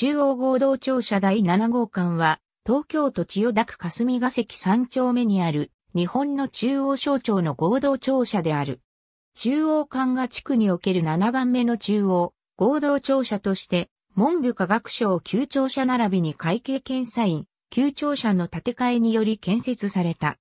中央合同庁舎第7号館は、東京都千代田区霞ヶ関3丁目にある、日本の中央省庁の合同庁舎である。中央館が地区における7番目の中央、合同庁舎として、文部科学省旧庁舎並びに会計検査院、旧庁舎の建て替えにより建設された。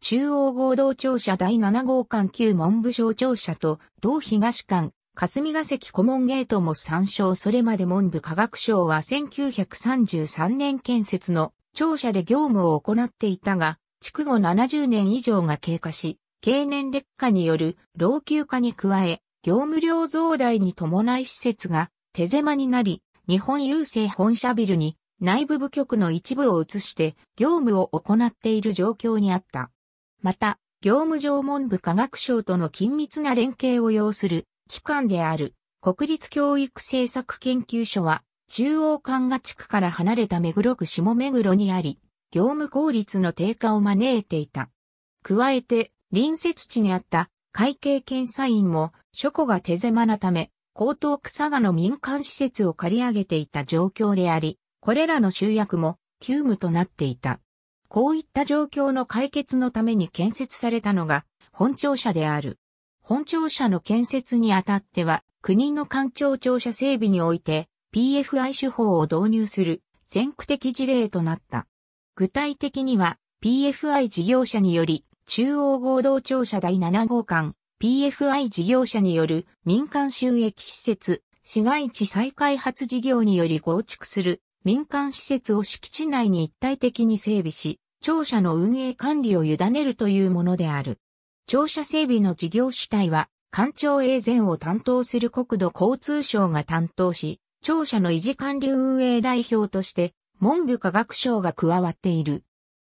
中央合同庁舎第7号館旧文部省庁舎と同東館霞ヶ関顧問ゲートも参照それまで文部科学省は1933年建設の庁舎で業務を行っていたが、築後70年以上が経過し、経年劣化による老朽化に加え、業務量増大に伴い施設が手狭になり、日本郵政本社ビルに内部部局の一部を移して業務を行っている状況にあった。また、業務上文部科学省との緊密な連携を要する機関である国立教育政策研究所は中央管河地区から離れた目黒区下目黒にあり、業務効率の低下を招いていた。加えて、隣接地にあった会計検査院も書庫が手狭なため、江東草賀の民間施設を借り上げていた状況であり、これらの集約も急務となっていた。こういった状況の解決のために建設されたのが本庁舎である。本庁舎の建設にあたっては、国の官庁庁舎整備において、PFI 手法を導入する先駆的事例となった。具体的には、PFI 事業者により、中央合同庁舎第7号館、PFI 事業者による民間収益施設、市街地再開発事業により構築する民間施設を敷地内に一体的に整備し、庁舎の運営管理を委ねるというものである。庁舎整備の事業主体は、官庁営前を担当する国土交通省が担当し、庁舎の維持管理運営代表として、文部科学省が加わっている。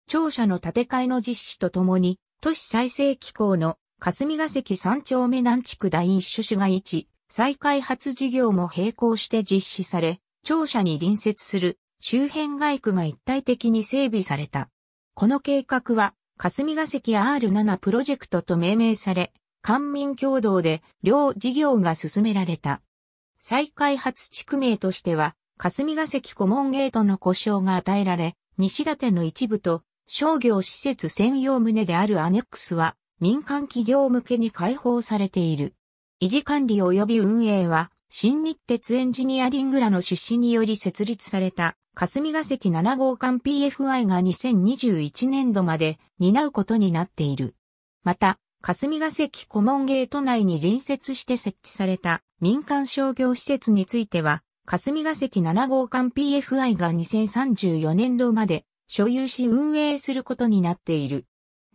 庁舎の建て替えの実施とともに、都市再生機構の霞ヶ関三丁目南地区第一種市街地、再開発事業も並行して実施され、庁舎に隣接する周辺街区が一体的に整備された。この計画は霞が関 R7 プロジェクトと命名され、官民共同で両事業が進められた。再開発地区名としては、霞が関コモンゲートの故障が与えられ、西立の一部と商業施設専用棟であるアネックスは民間企業向けに開放されている。維持管理及び運営は新日鉄エンジニアリングらの出資により設立された霞ヶ関7号館 PFI が2021年度まで担うことになっている。また、霞ヶ関モンゲート内に隣接して設置された民間商業施設については、霞ヶ関7号館 PFI が2034年度まで所有し運営することになっている。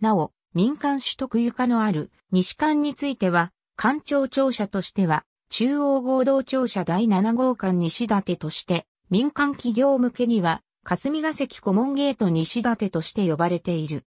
なお、民間取得床のある西館については、官庁庁舎としては、中央合同庁舎第7号館西建てとして民間企業向けには、霞ヶ関モンゲート西立として呼ばれている。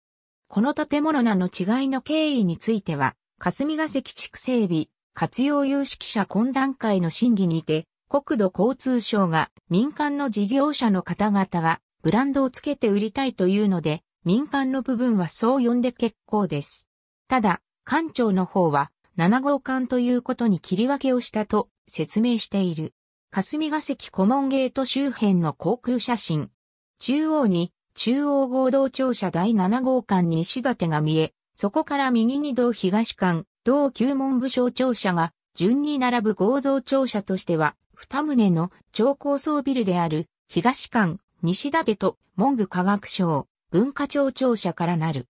この建物名の違いの経緯については、霞ヶ関地区整備、活用有識者懇談会の審議にて、国土交通省が民間の事業者の方々がブランドをつけて売りたいというので、民間の部分はそう呼んで結構です。ただ、官庁の方は7号館ということに切り分けをしたと説明している。霞ヶ関コモンゲート周辺の航空写真。中央に、中央合同庁舎第7号館西館が見え、そこから右に同東館、同旧文部省庁舎が、順に並ぶ合同庁舎としては、二棟の超高層ビルである、東館、西館と文部科学省、文化庁庁舎からなる。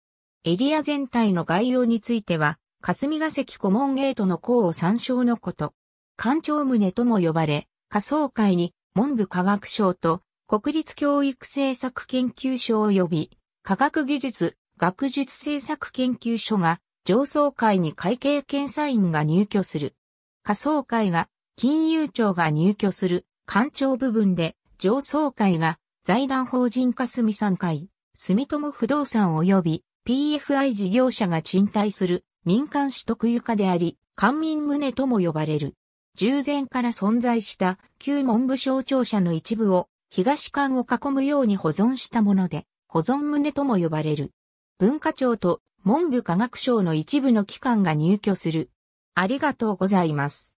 エリア全体の概要については、霞ヶ関コモンゲートの項を参照のこと。官庁棟とも呼ばれ、仮想会に文部科学省と国立教育政策研究所及び科学技術学術政策研究所が上層会に会計検査員が入居する。仮想会が金融庁が入居する官庁部分で上層会が財団法人霞三会、住友不動産及び PFI 事業者が賃貸する民間取得床であり、官民棟とも呼ばれる。従前から存在した旧文部省庁舎の一部を東館を囲むように保存したもので、保存棟とも呼ばれる。文化庁と文部科学省の一部の機関が入居する。ありがとうございます。